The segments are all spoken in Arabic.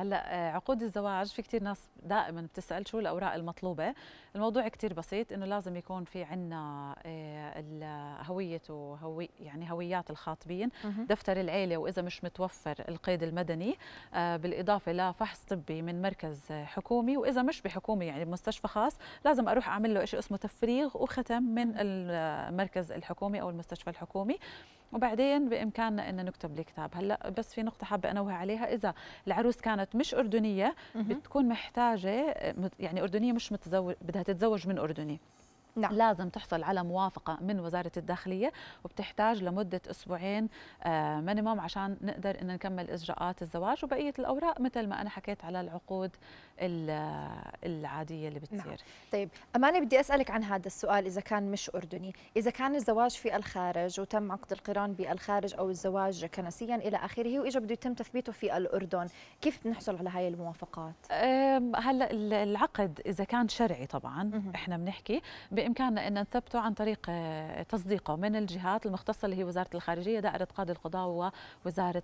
هلا آه، عقود الزواج في كثير ناس دائما بتسال شو الاوراق المطلوبه الموضوع كثير بسيط انه لازم يكون في عندنا آه، هويه وهوي يعني هويات الخاطبين دفتر العيله واذا مش متوفر القيد المدني آه، بالاضافه لفحص طبي من مركز حكومي واذا مش بحكومي يعني بمستشفى خاص لازم اروح اعمل له شيء اسمه تفريغ وختم من المركز الحكومي او المستشفى الحكومي وبعدين بامكاننا ان نكتب الكتاب هلا بس في نقطه حابه انوه عليها اذا العروس كانت مش اردنيه بتكون محتاجه يعني اردنيه مش متزوج بدها تتزوج من اردني نعم. لازم تحصل على موافقة من وزارة الداخلية وبتحتاج لمدة أسبوعين مينيموم آه، عشان نقدر إن نكمل إجراءات الزواج وبقية الأوراق مثل ما أنا حكيت على العقود العادية اللي نعم. بتصير نعم. طيب أمانة بدي أسألك عن هذا السؤال إذا كان مش أردني إذا كان الزواج في الخارج وتم عقد القران بالخارج أو الزواج كنسيا إلى آخره وإجا بده يتم تثبيته في الأردن كيف بنحصل على هاي الموافقات؟ هلا العقد إذا كان شرعي طبعا مه. إحنا بنحكي بإمكاننا أن نثبته عن طريق آه، تصديقه من الجهات المختصة اللي هي وزارة الخارجية دائرة قاضي القضاء ووزارة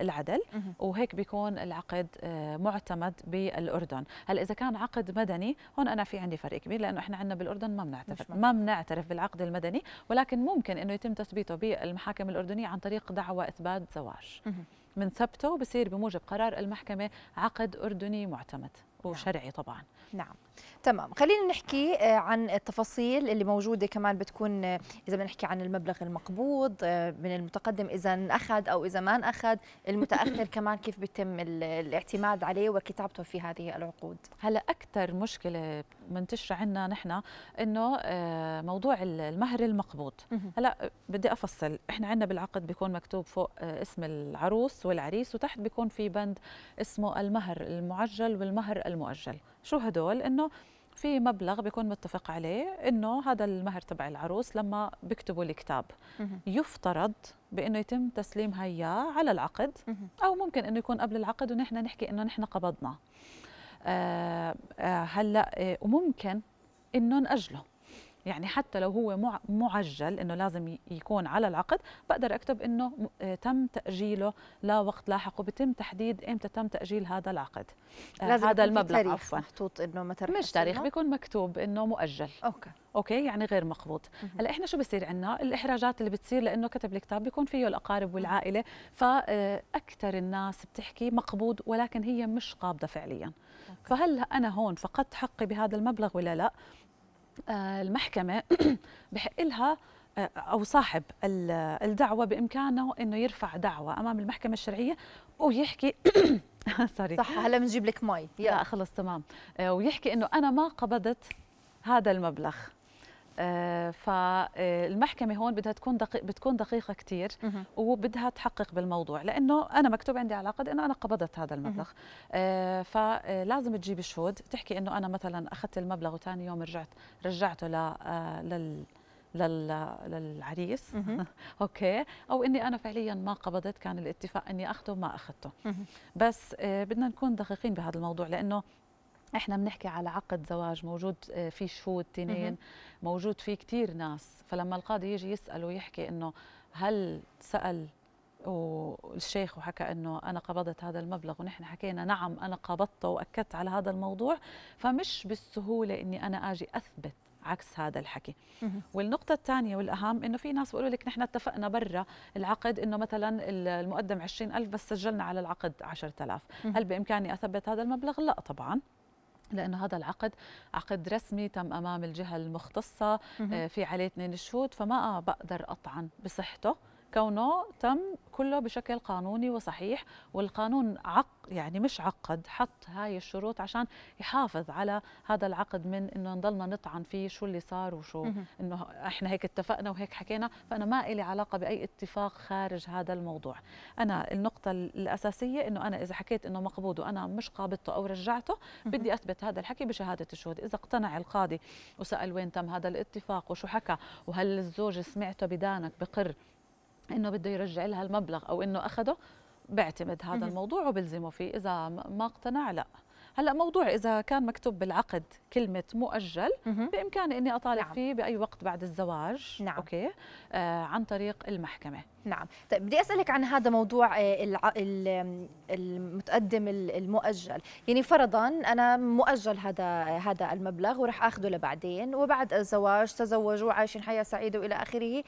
العدل وهيك بيكون العقد آه، معتمد بالأردن هلا إذا كان عقد مدني هون أنا في عندي فرق كبير لأنه إحنا عندنا بالأردن ما بنعترف ما بنعترف بالعقد المدني ولكن ممكن أنه يتم تثبيته بالمحاكم الأردنية عن طريق دعوى إثبات زواج من ثبته بصير بموجب قرار المحكمة عقد أردني معتمد نعم. وشرعي طبعا نعم تمام خلينا نحكي آه، عن التفاصيل اللي موجوده كمان بتكون آه، اذا بدنا نحكي عن المبلغ المقبوض آه، من المتقدم اذا اخذ او اذا ما اخذ المتاخر كمان كيف بيتم الاعتماد عليه وكتابته في هذه العقود هلا اكثر مشكله منتشره عندنا نحن انه موضوع المهر المقبوض هلا بدي افصل احنا عندنا بالعقد بيكون مكتوب فوق اسم العروس والعريس وتحت بيكون في بند اسمه المهر المعجل والمهر المؤجل شو هدول انه في مبلغ بيكون متفق عليه انه هذا المهر تبع العروس لما بيكتبوا الكتاب يفترض بانه يتم تسليم اياه على العقد او ممكن انه يكون قبل العقد ونحن نحكي انه نحن قبضنا آه آه هلا آه وممكن انه ناجله يعني حتى لو هو معجل انه لازم يكون على العقد بقدر اكتب انه آه، تم تاجيله لوقت لاحق وبتم تحديد امتى تم تاجيل هذا العقد آه، لازم هذا المبلغ عفوا محطوط انه متى مش تاريخ نعم. بيكون مكتوب انه مؤجل اوكي اوكي يعني غير مقبوض هلا احنا شو بصير عندنا الاحراجات اللي بتصير لانه كتب الكتاب بيكون فيه الاقارب والعائله فاكثر آه، الناس بتحكي مقبوض ولكن هي مش قابضه فعليا أوكي. فهل انا هون فقدت حقي بهذا المبلغ ولا لا آه، المحكمة بحق لها آه، أو صاحب الدعوة بإمكانه أنه يرفع دعوة أمام المحكمة الشرعية ويحكي سوري صح هلا بنجيب لك مي لا خلص تمام آه، ويحكي أنه أنا ما قبضت هذا المبلغ آه، فالمحكمه آه، هون بدها تكون دقيق بتكون دقيقه كثير وبدها تحقق بالموضوع لانه انا مكتوب عندي على العقد انه انا قبضت هذا المبلغ آه، فلازم تجيب الشهود تحكي انه انا مثلا اخذت المبلغ وثاني يوم رجعت رجعته لل للعريس اوكي او اني انا فعليا ما قبضت كان الاتفاق اني اخذه ما اخذته بس بدنا نكون دقيقين بهذا الموضوع لانه احنا بنحكي على عقد زواج موجود آه، في شهود تنين موجود في كثير ناس فلما القاضي يجي يسأل ويحكي انه هل سال والشيخ وحكى انه انا قبضت هذا المبلغ ونحن حكينا نعم انا قبضته واكدت على هذا الموضوع فمش بالسهوله اني انا اجي اثبت عكس هذا الحكي والنقطة الثانية والأهم أنه في ناس بيقولوا لك نحن اتفقنا برا العقد أنه مثلا المقدم 20000 بس سجلنا على العقد 10000 هل بإمكاني أثبت هذا المبلغ؟ لا طبعا لانه هذا العقد عقد رسمي تم امام الجهه المختصه آه، في عليه اثنين شهود فما بقدر اطعن بصحته كونه تم كله بشكل قانوني وصحيح والقانون عق يعني مش عقد حط هاي الشروط عشان يحافظ على هذا العقد من انه نضلنا نطعن فيه شو اللي صار وشو انه احنا هيك اتفقنا وهيك حكينا فانا ما إلي علاقه باي اتفاق خارج هذا الموضوع انا النقطه الاساسيه انه انا اذا حكيت انه مقبوض وانا مش قابضته او رجعته بدي اثبت هذا الحكي بشهاده الشهود اذا اقتنع القاضي وسال وين تم هذا الاتفاق وشو حكى وهل الزوج سمعته بدانك بقر انه بده يرجع لها المبلغ او انه اخذه بعتمد هذا الموضوع وبلزمه فيه اذا ما اقتنع لا هلا موضوع اذا كان مكتوب بالعقد كلمه مؤجل بامكاني اني اطالب نعم. فيه باي وقت بعد الزواج نعم. اوكي آه عن طريق المحكمه نعم طيب بدي اسالك عن هذا موضوع آه، الع... المتقدم المؤجل يعني فرضا انا مؤجل هذا هذا المبلغ وراح اخذه لبعدين وبعد الزواج تزوجوا وعايشين حياه سعيده والى اخره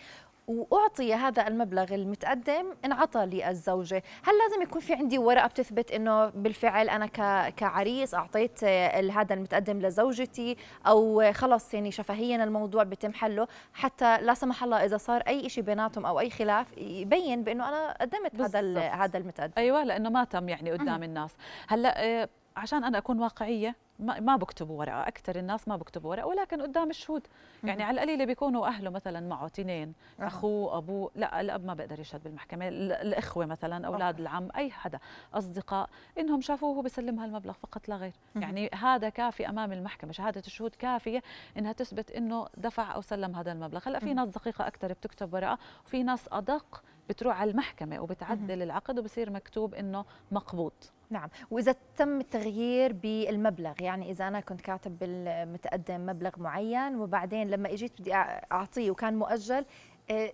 واعطي هذا المبلغ المتقدم انعطى للزوجه، هل لازم يكون في عندي ورقه بتثبت انه بالفعل انا كعريس اعطيت هذا المتقدم لزوجتي او خلص يعني شفهيا الموضوع بتم حله حتى لا سمح الله اذا صار اي شيء بيناتهم او اي خلاف يبين بانه انا قدمت بالزبط. هذا هذا المتقدم ايوه لانه ما تم يعني قدام الناس، هلا آه، عشان انا اكون واقعيه ما, بكتبوا ورقه اكثر الناس ما بكتبوا ورقه ولكن قدام الشهود يعني على القليله بيكونوا اهله مثلا معه تنين اخوه ابوه لا الاب ما بيقدر يشهد بالمحكمه الاخوه مثلا اولاد العم اي حدا اصدقاء انهم شافوه بيسلمها المبلغ فقط لا غير يعني هذا كافي امام المحكمه شهاده الشهود كافيه انها تثبت انه دفع او سلم هذا المبلغ هلا في ناس دقيقه اكثر بتكتب ورقه وفي ناس ادق بتروح على المحكمه وبتعدل العقد وبصير مكتوب انه مقبوض نعم واذا تم التغيير بالمبلغ يعني اذا انا كنت كاتب بالمتقدم مبلغ معين وبعدين لما اجيت بدي اعطيه وكان مؤجل آه،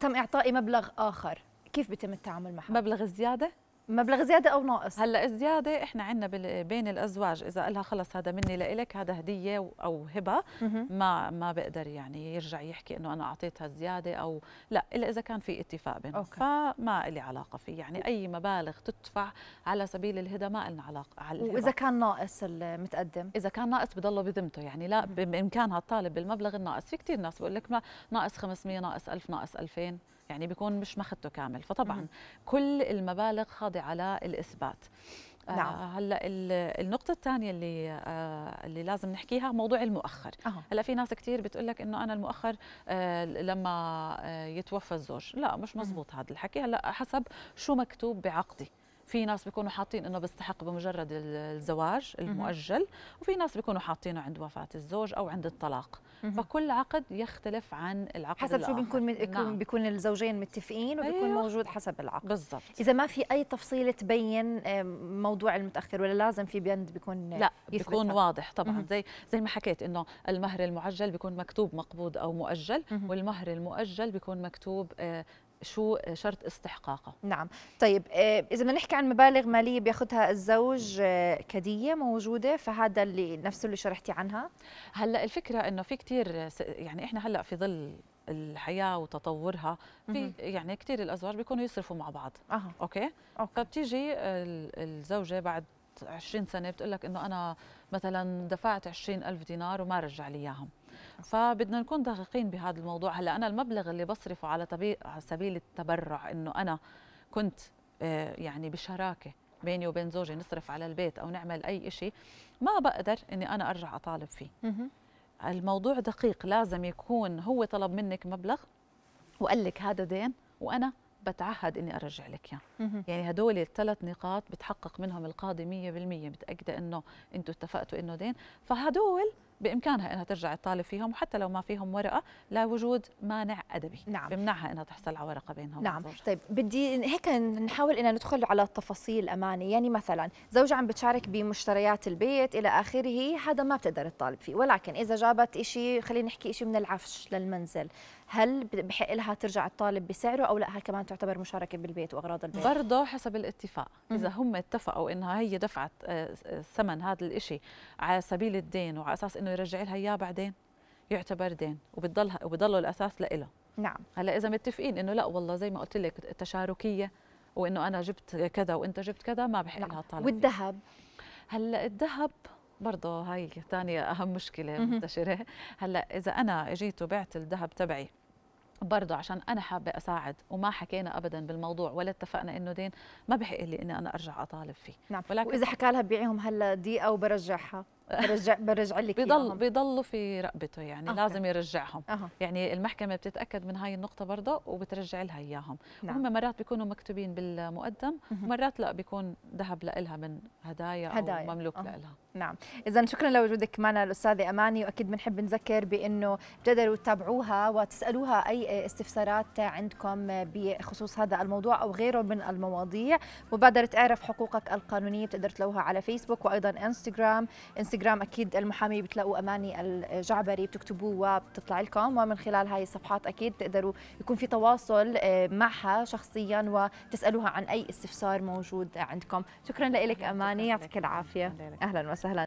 تم اعطائي مبلغ اخر كيف بتم التعامل معه؟ مبلغ الزياده مبلغ زياده او ناقص هلا الزياده احنا عندنا بين الازواج اذا قالها خلص هذا مني لإلك هذا هديه او هبه ما ما بقدر يعني يرجع يحكي انه انا اعطيتها زياده او لا الا اذا كان في اتفاق بينهم فما لي علاقه فيه يعني اي مبالغ تدفع على سبيل الهدى ما لنا علاقه على واذا كان ناقص المتقدم اذا كان ناقص بضله بذمته يعني لا بامكانها الطالب بالمبلغ الناقص في كثير ناس بقول لك ما ناقص 500 ناقص 1000 ناقص 2000 يعني بيكون مش ماخذته كامل فطبعا مم. كل المبالغ خاضعه للاثبات آه، نعم. آه هلا النقطة الثانية اللي آه اللي لازم نحكيها موضوع المؤخر، أه. هلا في ناس كثير بتقول لك انه انا المؤخر آه لما آه، يتوفى الزوج، لا مش مزبوط هذا الحكي، هلا حسب شو مكتوب بعقدي، في ناس بيكونوا حاطين انه بيستحق بمجرد الزواج المؤجل وفي ناس بيكونوا حاطينه عند وفاه الزوج او عند الطلاق فكل عقد يختلف عن العقد حسب شو بنكون نعم. بيكون الزوجين متفقين وبيكون أيوه. موجود حسب العقد بالضبط اذا ما في اي تفصيله تبين موضوع المتاخر ولا لازم في بند بيكون لا بيكون واضح طبعا مم. زي زي ما حكيت انه المهر المعجل بيكون مكتوب مقبوض او مؤجل مم. والمهر المؤجل بيكون مكتوب آه، شو شرط استحقاقه نعم طيب آه، اذا بدنا نحكي عن مبالغ ماليه بياخذها الزوج آه، كديه موجوده فهذا اللي نفسه اللي شرحتي عنها هلا الفكره انه في كثير يعني احنا هلا في ظل الحياه وتطورها في يعني كثير الازواج بيكونوا يصرفوا مع بعض أه. اوكي, أوكي. فبتيجي الزوجه بعد 20 سنه بتقول لك انه انا مثلا دفعت 20 ألف دينار وما رجع لي اياهم فبدنا نكون دقيقين بهذا الموضوع هلا انا المبلغ اللي بصرفه على, طبي... على سبيل التبرع انه انا كنت آه، يعني بشراكه بيني وبين زوجي نصرف على البيت او نعمل اي شيء ما بقدر اني انا ارجع اطالب فيه الموضوع دقيق لازم يكون هو طلب منك مبلغ وقال لك هذا دين وانا بتعهد اني ارجع لك اياه يعني هدول الثلاث نقاط بتحقق منهم القاضي 100% متاكده انه انتم اتفقتوا انه دين فهدول بامكانها انها ترجع تطالب فيهم وحتى لو ما فيهم ورقه لوجود مانع ادبي نعم. بمنعها انها تحصل على ورقه بينهم نعم وزوجها. طيب بدي هيك نحاول ان ندخل على التفاصيل اماني يعني مثلا زوجة عم بتشارك بمشتريات البيت الى اخره هذا ما بتقدر تطالب فيه ولكن اذا جابت شيء خلينا نحكي شيء من العفش للمنزل هل بحق لها ترجع تطالب بسعره او لا كمان تعتبر مشاركه بالبيت واغراض البيت برضه حسب الاتفاق اذا هم اتفقوا انها هي دفعت آه، ثمن هذا الشيء على سبيل الدين وعلى اساس انه يرجع لها اياه بعدين يعتبر دين وبتضلها وبضله الاساس لإله نعم هلا اذا متفقين انه لا والله زي ما قلت لك تشاركيه وانه انا جبت كذا وانت جبت كذا ما بحق نعم. لها طالب والذهب هلا الذهب برضه هاي ثانية أهم مشكلة منتشرة هلا إذا أنا اجيت وبعت الذهب تبعي برضه عشان أنا حابة أساعد وما حكينا أبدا بالموضوع ولا اتفقنا إنه دين ما بحق لي إني أنا أرجع أطالب فيه نعم ولكن وإذا حكى لها بيعيهم هلا دقيقة وبرجعها برجع برجع لك بيضل بيضلوا في رقبته يعني أوكي. لازم يرجعهم أه. يعني المحكمه بتتاكد من هاي النقطه برضه وبترجع لها اياهم نعم. هم مرات بيكونوا مكتوبين بالمقدم ومرات لا بيكون ذهب لها من هدايا, هدايا. او مملوك أه. لها نعم اذا شكرا لوجودك معنا الاستاذه اماني واكيد بنحب نذكر بانه تقدروا تتابعوها وتسالوها اي استفسارات عندكم بخصوص هذا الموضوع او غيره من المواضيع مبادره اعرف حقوقك القانونيه بتقدر تلوها على فيسبوك وايضا انستغرام انستغرام انستغرام اكيد المحامي بتلاقوا اماني الجعبري بتكتبوه وبتطلع لكم ومن خلال هاي الصفحات اكيد تقدروا يكون في تواصل آه، معها شخصيا وتسالوها عن اي استفسار موجود عندكم شكرا لك اماني يعطيك العافيه اهلا وسهلا